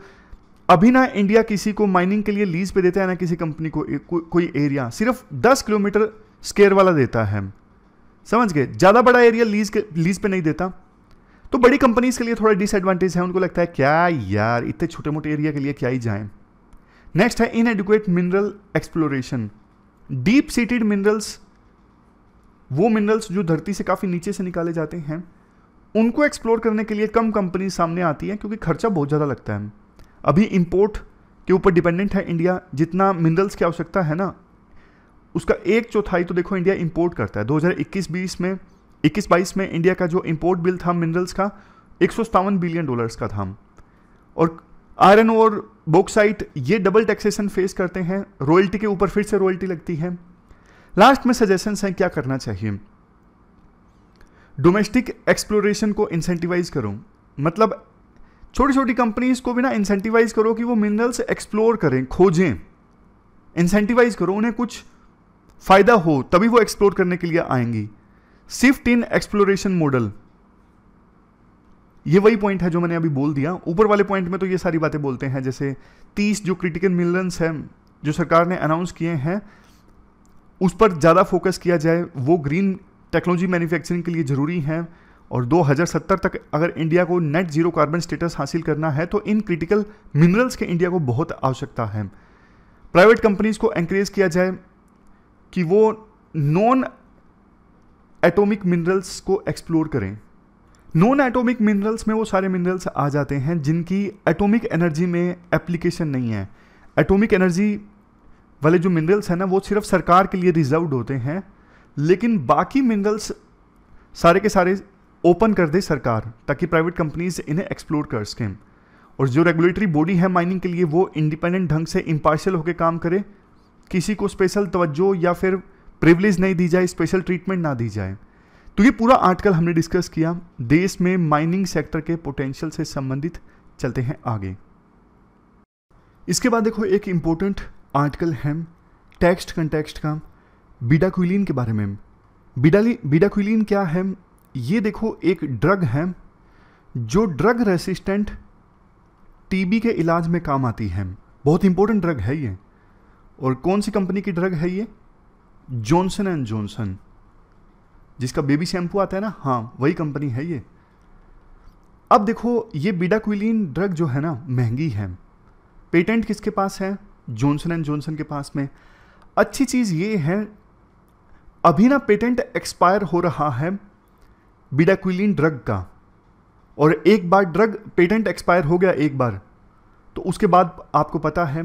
अभी ना इंडिया किसी को माइनिंग के लिए लीज पे देता है ना किसी कंपनी को को, कोई एरिया सिर्फ 10 किलोमीटर स्केयर वाला देता है समझ गए ज़्यादा बड़ा एरिया लीज लीज पे नहीं देता तो बड़ी कंपनीज के लिए थोड़ा डिसएडवांटेज है उनको लगता है क्या यार इतने छोटे मोटे एरिया के लिए क्या ही जाए नेक्स्ट है inadequate mineral exploration deep seated minerals वो मिनरल्स जो धरती से काफ़ी नीचे से निकाले जाते हैं उनको एक्सप्लोर करने के लिए कम कंपनी सामने आती है क्योंकि खर्चा बहुत ज़्यादा लगता है अभी इम्पोर्ट के ऊपर डिपेंडेंट है इंडिया जितना मिनरल्स की आवश्यकता है ना उसका एक चौथाई तो देखो इंडिया इंपोर्ट करता है 2021-20 में 21-22 में इंडिया का जो इंपोर्ट बिल था मिनरल्स का एक बिलियन डॉलर्स का था और आयरन और बोक्साइट ये डबल टैक्सेशन फेस करते हैं रॉयल्टी के ऊपर फिर से रॉयल्टी लगती है लास्ट में सजेशन है क्या करना चाहिए डोमेस्टिक एक्सप्लोरेशन को इंसेंटिवाइज करो मतलब छोटी छोटी कंपनीज को भी ना इंसेंटिवाइज करो कि वो मिनरल्स एक्सप्लोर करें खोजें इंसेंटिवाइज करो उन्हें कुछ फ़ायदा हो तभी वो एक्सप्लोर करने के लिए आएंगी सिफ्ट इन एक्सप्लोरेशन मॉडल ये वही पॉइंट है जो मैंने अभी बोल दिया ऊपर वाले पॉइंट में तो ये सारी बातें बोलते हैं जैसे तीस जो क्रिटिकल मिनरल्स हैं जो सरकार ने अनाउंस किए हैं उस पर ज़्यादा फोकस किया जाए वो ग्रीन टेक्नोलॉजी मैन्युफैक्चरिंग के लिए ज़रूरी हैं और 2070 तक अगर इंडिया को नेट जीरो कार्बन स्टेटस हासिल करना है तो इन क्रिटिकल मिनरल्स के इंडिया को बहुत आवश्यकता है प्राइवेट कंपनीज को एंकरेज किया जाए कि वो नॉन एटॉमिक मिनरल्स को एक्सप्लोर करें नॉन एटॉमिक मिनरल्स में वो सारे मिनरल्स आ जाते हैं जिनकी एटॉमिक एनर्जी में एप्लीकेशन नहीं है एटॉमिक एनर्जी वाले जो मिनरल्स हैं ना वो सिर्फ सरकार के लिए रिजर्व होते हैं लेकिन बाकी मिनरल्स सारे के सारे ओपन कर दे सरकार ताकि प्राइवेट कंपनीज इन्हें एक्सप्लोर कर सकें और जो रेगुलेटरी बॉडी है माइनिंग के लिए वो इंडिपेंडेंट ढंग से इम्पार्शल होकर काम करें किसी को स्पेशल तवज्जो या फिर प्रिवलेज नहीं दी जाए स्पेशल ट्रीटमेंट ना दी जाए तो ये पूरा आर्टिकल हमने डिस्कस किया देश में माइनिंग सेक्टर के पोटेंशियल से संबंधित चलते हैं आगे इसके बाद देखो एक इम्पोर्टेंट आर्टिकल है टेक्स्ट कंटेक्स्ट का बीडाक्विलिन के बारे में बीडाली क्या है ये देखो एक ड्रग है जो ड्रग रेसिस्टेंट टीबी के इलाज में काम आती है बहुत इंपॉर्टेंट ड्रग है ये और कौन सी कंपनी की ड्रग है ये जॉनसन एंड जॉनसन जिसका बेबी शैम्पू आता है ना हाँ वही कंपनी है ये अब देखो ये बीडाक्विलीन ड्रग जो है ना महंगी है पेटेंट किसके पास है जॉनसन एंड जॉनसन के पास में अच्छी चीज़ ये है अभी ना पेटेंट एक्सपायर हो रहा है बीडाक्विलीन ड्रग का और एक बार ड्रग पेटेंट एक्सपायर हो गया एक बार तो उसके बाद आपको पता है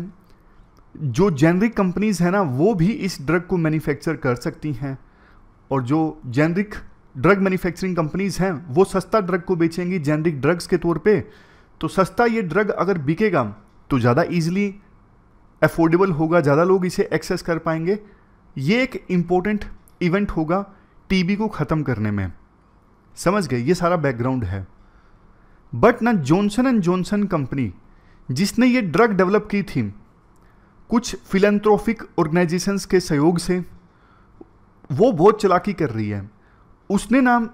जो जेनरिक कंपनीज हैं ना वो भी इस ड्रग को मैन्युफैक्चर कर सकती हैं और जो जेनरिक ड्रग मैन्युफैक्चरिंग कंपनीज हैं वो सस्ता ड्रग को बेचेंगी जेनरिक ड्रग्स के तौर पे तो सस्ता ये ड्रग अगर बिकेगा तो ज़्यादा इजीली अफोर्डेबल होगा ज़्यादा लोग इसे एक्सेस कर पाएंगे ये एक इम्पोर्टेंट इवेंट होगा टीबी को ख़त्म करने में समझ गए ये सारा बैकग्राउंड है बट ना जॉनसन एंड जॉनसन कंपनी जिसने ये ड्रग डेवलप की थी कुछ फिलेंथ्रोफिक ऑर्गेनाइजेशंस के सहयोग से वो बहुत चलाकी कर रही है उसने नाम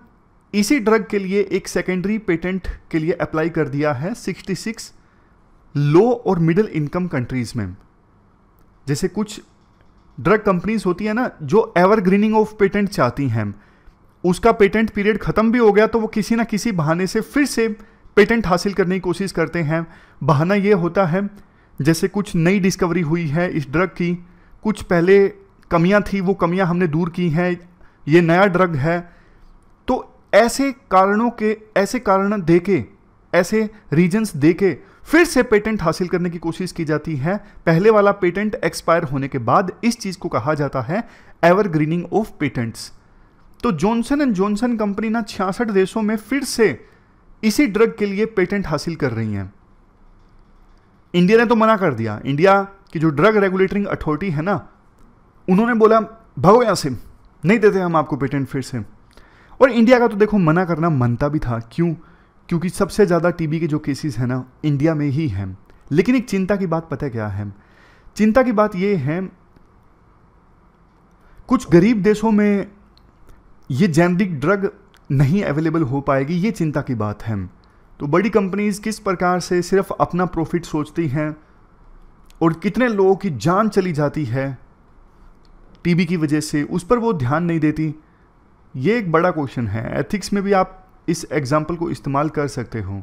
इसी ड्रग के लिए एक सेकेंडरी पेटेंट के लिए अप्लाई कर दिया है 66 लो और मिडिल इनकम कंट्रीज़ में जैसे कुछ ड्रग कंपनीज होती है ना जो एवरग्रीनिंग ऑफ पेटेंट चाहती हैं उसका पेटेंट पीरियड ख़त्म भी हो गया तो वो किसी ना किसी बहाने से फिर से पेटेंट हासिल करने की कोशिश करते हैं बहाना ये होता है जैसे कुछ नई डिस्कवरी हुई है इस ड्रग की कुछ पहले कमियां थी वो कमियां हमने दूर की हैं ये नया ड्रग है तो ऐसे कारणों के ऐसे कारण दे के ऐसे रीजंस दे के फिर से पेटेंट हासिल करने की कोशिश की जाती है पहले वाला पेटेंट एक्सपायर होने के बाद इस चीज़ को कहा जाता है एवरग्रीनिंग ऑफ पेटेंट्स तो जॉनसन एंड जॉनसन कंपनी ना छियासठ देशों में फिर से इसी ड्रग के लिए पेटेंट हासिल कर रही हैं इंडिया ने तो मना कर दिया इंडिया की जो ड्रग रेगुलेटरिंग अथॉरिटी है ना उन्होंने बोला भगो यहाँ से नहीं देते हम आपको पेटेंट फिर से और इंडिया का तो देखो मना करना मनता भी था क्यों क्योंकि सबसे ज़्यादा टीबी के जो केसेस हैं ना इंडिया में ही हैं लेकिन एक चिंता की बात पता क्या है चिंता की बात यह है कुछ गरीब देशों में ये जेनरिक ड्रग नहीं अवेलेबल हो पाएगी ये चिंता की बात है तो बड़ी कंपनीज़ किस प्रकार से सिर्फ अपना प्रॉफिट सोचती हैं और कितने लोगों की जान चली जाती है टीबी की वजह से उस पर वो ध्यान नहीं देती ये एक बड़ा क्वेश्चन है एथिक्स में भी आप इस एग्ज़ाम्पल को इस्तेमाल कर सकते हो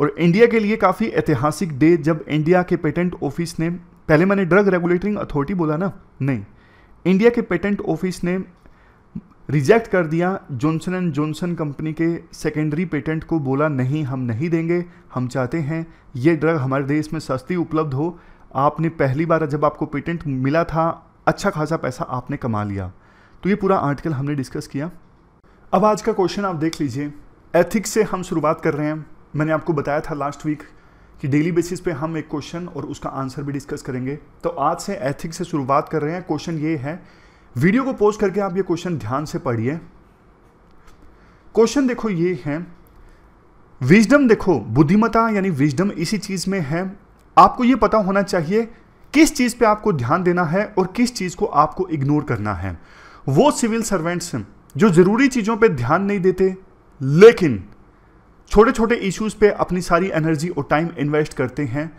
और इंडिया के लिए काफ़ी ऐतिहासिक डे जब इंडिया के पेटेंट ऑफिस ने पहले मैंने ड्रग रेगुलेटरिंग अथॉरिटी बोला ना नहीं इंडिया के पेटेंट ऑफिस ने रिजेक्ट कर दिया जॉनसन एंड जॉनसन कंपनी के सेकेंडरी पेटेंट को बोला नहीं हम नहीं देंगे हम चाहते हैं ये ड्रग हमारे देश में सस्ती उपलब्ध हो आपने पहली बार जब आपको पेटेंट मिला था अच्छा खासा पैसा आपने कमा लिया तो ये पूरा आर्टिकल हमने डिस्कस किया अब आज का क्वेश्चन आप देख लीजिए एथिक्स से हम शुरुआत कर रहे हैं मैंने आपको बताया था लास्ट वीक कि डेली बेसिस पे हम एक क्वेश्चन और उसका आंसर भी डिस्कस करेंगे तो आज से एथिक्स से शुरुआत कर रहे हैं क्वेश्चन ये है वीडियो को पोस्ट करके आप ये क्वेश्चन ध्यान से पढ़िए क्वेश्चन देखो ये है विजडम देखो बुद्धिमता यानी विजडम इसी चीज़ में है आपको ये पता होना चाहिए किस चीज़ पे आपको ध्यान देना है और किस चीज़ को आपको इग्नोर करना है वो सिविल सर्वेंट्स हैं जो ज़रूरी चीज़ों पे ध्यान नहीं देते लेकिन छोटे छोटे इश्यूज पे अपनी सारी एनर्जी और टाइम इन्वेस्ट करते हैं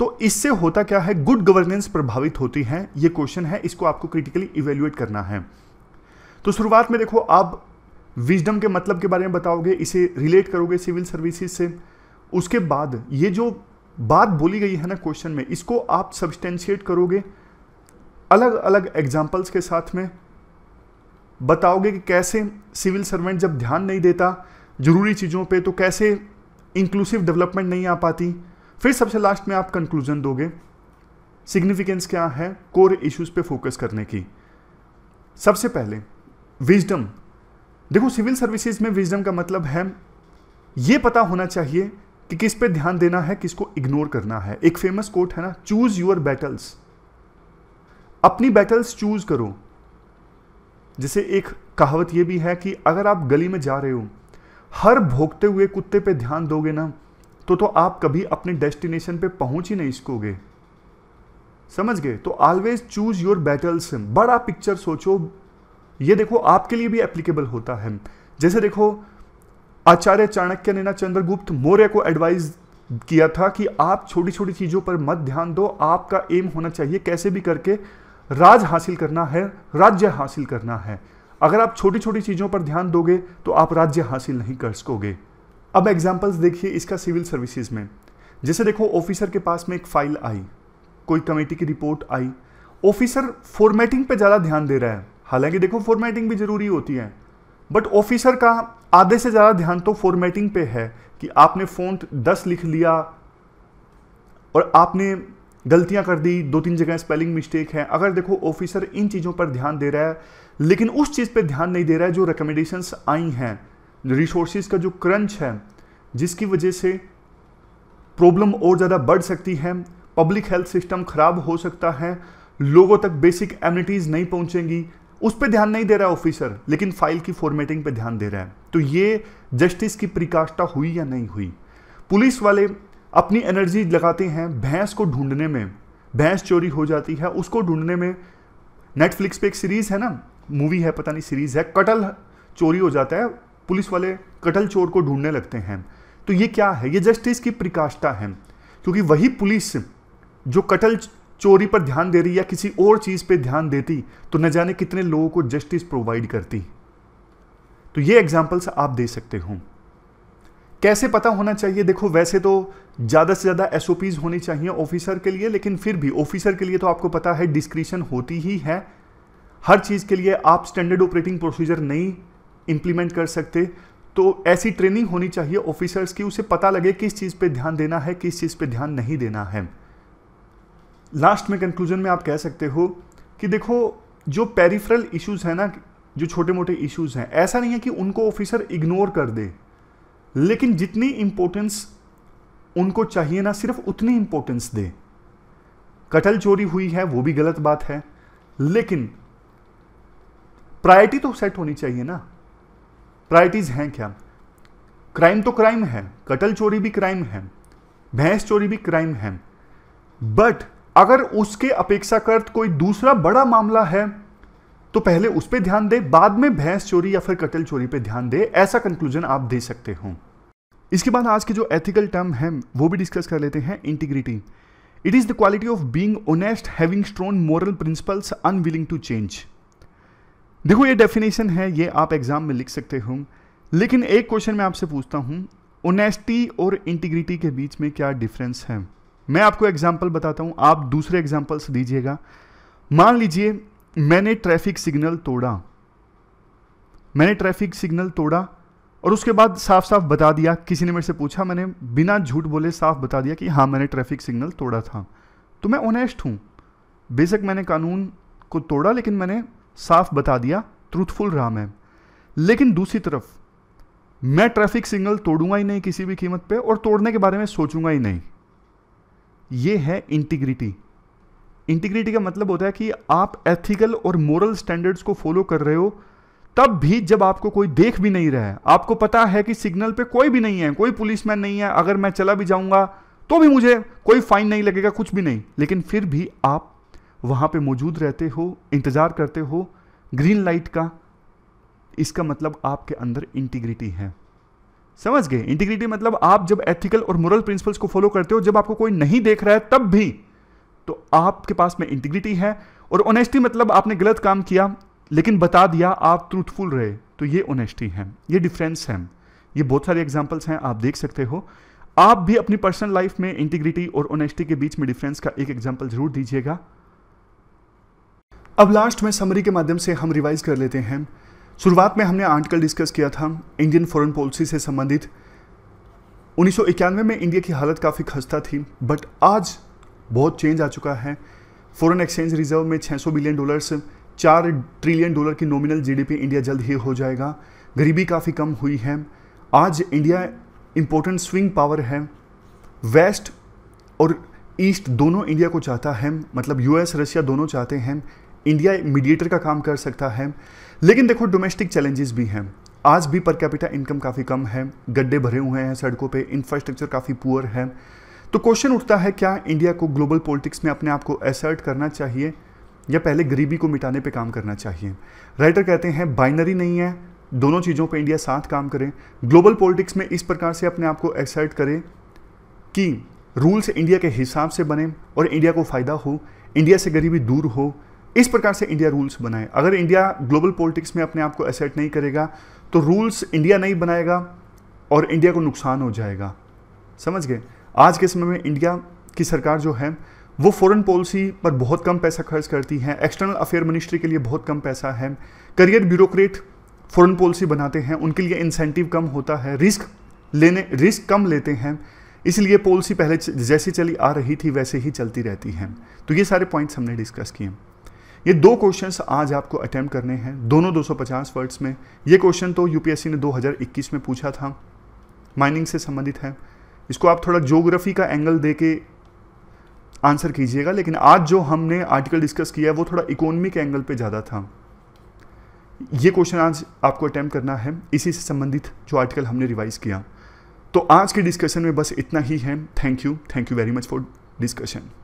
तो इससे होता क्या है गुड गवर्नेंस प्रभावित होती है ये क्वेश्चन है इसको आपको क्रिटिकली इवेल्युएट करना है तो शुरुआत में देखो आप विजडम के मतलब के बारे में बताओगे इसे रिलेट करोगे सिविल सर्विसेज से उसके बाद ये जो बात बोली गई है ना क्वेश्चन में इसको आप सब्सटेंशिएट करोगे अलग अलग एग्जाम्पल्स के साथ में बताओगे कि कैसे सिविल सर्वेंट जब ध्यान नहीं देता ज़रूरी चीज़ों पे तो कैसे इंक्लूसिव डेवलपमेंट नहीं आ पाती फिर सबसे लास्ट में आप कंक्लूजन दोगे सिग्निफिकेंस क्या है कोर इश्यूज पे फोकस करने की सबसे पहले विजडम देखो सिविल सर्विसेज में विजडम का मतलब है ये पता होना चाहिए कि किस पे ध्यान देना है किसको इग्नोर करना है एक फेमस कोट है ना चूज योर बैटल्स अपनी बैटल्स चूज करो जैसे एक कहावत यह भी है कि अगर आप गली में जा रहे हो हर भोगते हुए कुत्ते पे ध्यान दोगे ना तो तो आप कभी अपने डेस्टिनेशन पे पहुंच ही नहीं सकोगे समझ गए तो ऑलवेज चूज योर बैटल्स बड़ा पिक्चर सोचो ये देखो आपके लिए भी एप्लीकेबल होता है जैसे देखो आचार्य चाणक्य ने ना चंद्रगुप्त मौर्य को एडवाइस किया था कि आप छोटी छोटी चीज़ों पर मत ध्यान दो आपका एम होना चाहिए कैसे भी करके राज हासिल करना है राज्य हासिल करना है अगर आप छोटी छोटी चीज़ों पर ध्यान दोगे तो आप राज्य हासिल नहीं कर सकोगे अब एग्जाम्पल्स देखिए इसका सिविल सर्विसेज में जैसे देखो ऑफिसर के पास में एक फाइल आई कोई कमेटी की रिपोर्ट आई ऑफिसर फॉर्मेटिंग पे ज़्यादा ध्यान दे रहा है हालांकि देखो फॉर्मेटिंग भी ज़रूरी होती है बट ऑफिसर का आधे से ज़्यादा ध्यान तो फॉर्मेटिंग पे है कि आपने फोन दस लिख लिया और आपने गलतियां कर दी दो तीन जगह स्पेलिंग मिस्टेक है अगर देखो ऑफिसर इन चीज़ों पर ध्यान दे रहा है लेकिन उस चीज़ पर ध्यान नहीं दे रहा है जो रिकमेंडेशन आई हैं रिसोर्सिस का जो क्रंच है जिसकी वजह से प्रॉब्लम और ज़्यादा बढ़ सकती है पब्लिक हेल्थ सिस्टम ख़राब हो सकता है लोगों तक बेसिक एम्यूनिटीज़ नहीं पहुंचेंगी उस पर ध्यान नहीं दे रहा है ऑफिसर लेकिन फाइल की फॉर्मेटिंग पे ध्यान दे रहा है तो ये जस्टिस की प्रिकाष्ठा हुई या नहीं हुई पुलिस वाले अपनी एनर्जी लगाते हैं भैंस को ढूंढने में भैंस चोरी हो जाती है उसको ढूंढने में नेटफ्लिक्स पे एक सीरीज़ है ना मूवी है पता नहीं सीरीज़ है कटल चोरी हो जाता है पुलिस वाले कटल चोर को ढूंढने लगते हैं तो ये क्या है ये जस्टिस की प्रकाष्ठा है क्योंकि वही पुलिस जो कटल चोरी पर ध्यान दे रही या किसी और चीज़ पर ध्यान देती तो न जाने कितने लोगों को जस्टिस प्रोवाइड करती तो ये एग्जाम्पल्स आप दे सकते हो कैसे पता होना चाहिए देखो वैसे तो ज़्यादा से ज़्यादा एस होनी चाहिए ऑफिसर के लिए लेकिन फिर भी ऑफिसर के लिए तो आपको पता है डिस्क्रिशन होती ही है हर चीज़ के लिए आप स्टैंडर्ड ऑपरेटिंग प्रोसीजर नहीं इम्प्लीमेंट कर सकते तो ऐसी ट्रेनिंग होनी चाहिए ऑफिसर्स की उसे पता लगे किस चीज़ पे ध्यान देना है किस चीज़ पे ध्यान नहीं देना है लास्ट में कंक्लूजन में आप कह सकते हो कि देखो जो पेरिफ्रल इश्यूज हैं ना जो छोटे मोटे इश्यूज हैं ऐसा नहीं है कि उनको ऑफिसर इग्नोर कर दे लेकिन जितनी इंपॉर्टेंस उनको चाहिए ना सिर्फ उतनी इंपॉर्टेंस दे कटल चोरी हुई है वो भी गलत बात है लेकिन प्रायोरिटी तो सेट होनी चाहिए ना प्रायरिटीज़ हैं क्या क्राइम तो क्राइम है कटल चोरी भी क्राइम है भैंस चोरी भी क्राइम है बट अगर उसके अपेक्षाकृत कोई दूसरा बड़ा मामला है तो पहले उस पर ध्यान दे बाद में भैंस चोरी या फिर कटल चोरी पे ध्यान दे ऐसा कंक्लूजन आप दे सकते हो इसके बाद आज के जो एथिकल टर्म है वो भी डिस्कस कर लेते हैं integrity it is the quality of being honest having strong moral principles unwilling to change देखो ये डेफिनेशन है ये आप एग्जाम में लिख सकते हो लेकिन एक क्वेश्चन मैं आपसे पूछता हूं ओनेस्टी और इंटीग्रिटी के बीच में क्या डिफरेंस है मैं आपको एग्जाम्पल बताता हूं आप दूसरे एग्जाम्पल्स दीजिएगा मान लीजिए मैंने ट्रैफिक सिग्नल तोड़ा मैंने ट्रैफिक सिग्नल तोड़ा और उसके बाद साफ साफ बता दिया किसी ने मेरे से पूछा मैंने बिना झूठ बोले साफ बता दिया कि हाँ मैंने ट्रैफिक सिग्नल तोड़ा था तो मैं ओनेस्ट हूँ बेशक मैंने कानून को तोड़ा लेकिन मैंने साफ बता दिया ट्रूथफुल रहा मैं लेकिन दूसरी तरफ मैं ट्रैफिक सिग्नल तोड़ूंगा ही नहीं किसी भी कीमत पे और तोड़ने के बारे में सोचूंगा ही नहीं ये है इंटीग्रिटी इंटीग्रिटी का मतलब होता है कि आप एथिकल और मोरल स्टैंडर्ड्स को फॉलो कर रहे हो तब भी जब आपको कोई देख भी नहीं रहा है आपको पता है कि सिग्नल पे कोई भी नहीं है कोई पुलिसमैन नहीं है अगर मैं चला भी जाऊंगा तो भी मुझे कोई फाइन नहीं लगेगा कुछ भी नहीं लेकिन फिर भी आप वहाँ पे मौजूद रहते हो इंतज़ार करते हो ग्रीन लाइट का इसका मतलब आपके अंदर इंटीग्रिटी है समझ गए इंटीग्रिटी मतलब आप जब एथिकल और मोरल प्रिंसिपल्स को फॉलो करते हो जब आपको कोई नहीं देख रहा है तब भी तो आपके पास में इंटीग्रिटी है और ऑनेस्टी मतलब आपने गलत काम किया लेकिन बता दिया आप ट्रूथफुल रहे तो ये ऑनेस्टी है ये डिफरेंस है ये बहुत सारे एग्जाम्पल्स हैं आप देख सकते हो आप भी अपनी पर्सनल लाइफ में इंटीग्रिटी और ऑनेस्टी के बीच में डिफरेंस का एक एग्जाम्पल जरूर दीजिएगा अब लास्ट में समरी के माध्यम से हम रिवाइज कर लेते हैं शुरुआत में हमने आर्टिकल डिस्कस किया था इंडियन फॉरेन पॉलिसी से संबंधित उन्नीस में इंडिया की हालत काफ़ी खस्ता थी बट आज बहुत चेंज आ चुका है फॉरेन एक्सचेंज रिजर्व में 600 बिलियन डॉलर्स चार ट्रिलियन डॉलर की नॉमिनल जीडीपी इंडिया जल्द ही हो जाएगा गरीबी काफ़ी कम हुई है आज इंडिया इम्पोर्टेंट स्विंग पावर है वेस्ट और ईस्ट दोनों इंडिया को चाहता है मतलब यूएस रशिया दोनों चाहते हैं इंडिया मीडिएटर का काम कर सकता है लेकिन देखो डोमेस्टिक चैलेंजेस भी हैं आज भी पर कैपिटा इनकम काफ़ी कम है गड्ढे भरे हुए हैं सड़कों पे इंफ्रास्ट्रक्चर काफ़ी पुअर है तो क्वेश्चन उठता है क्या इंडिया को ग्लोबल पॉलिटिक्स में अपने आप को एसर्ट करना चाहिए या पहले गरीबी को मिटाने पे काम करना चाहिए राइटर कहते हैं बाइनरी नहीं है दोनों चीज़ों पर इंडिया साथ काम करें ग्लोबल पॉलिटिक्स में इस प्रकार से अपने आप को एसर्ट करें कि रूल्स इंडिया के हिसाब से बने और इंडिया को फ़ायदा हो इंडिया से गरीबी दूर हो इस प्रकार से इंडिया रूल्स बनाए अगर इंडिया ग्लोबल पॉलिटिक्स में अपने आप को एसेट नहीं करेगा तो रूल्स इंडिया नहीं बनाएगा और इंडिया को नुकसान हो जाएगा समझ गए आज के समय में इंडिया की सरकार जो है वो फॉरेन पॉलिसी पर बहुत कम पैसा खर्च करती है एक्सटर्नल अफेयर मिनिस्ट्री के लिए बहुत कम पैसा है करियर ब्यूरोक्रेट फॉरेन पॉलिसी बनाते हैं उनके लिए इंसेंटिव कम होता है रिस्क लेने रिस्क कम लेते हैं इसलिए पॉलिसी पहले जैसी चली आ रही थी वैसे ही चलती रहती है तो ये सारे पॉइंट्स हमने डिस्कस किए ये दो क्वेश्चंस आज आपको अटैम्प्ट करने हैं दोनों 250 वर्ड्स में ये क्वेश्चन तो यूपीएससी ने 2021 में पूछा था माइनिंग से संबंधित है इसको आप थोड़ा जोग्राफी का एंगल दे के आंसर कीजिएगा लेकिन आज जो हमने आर्टिकल डिस्कस किया वो थोड़ा इकोनॉमिक एंगल पे ज़्यादा था ये क्वेश्चन आज आपको अटैम्प्ट करना है इसी से संबंधित जो आर्टिकल हमने रिवाइज किया तो आज के डिस्कशन में बस इतना ही है thank you thank you very much for discussion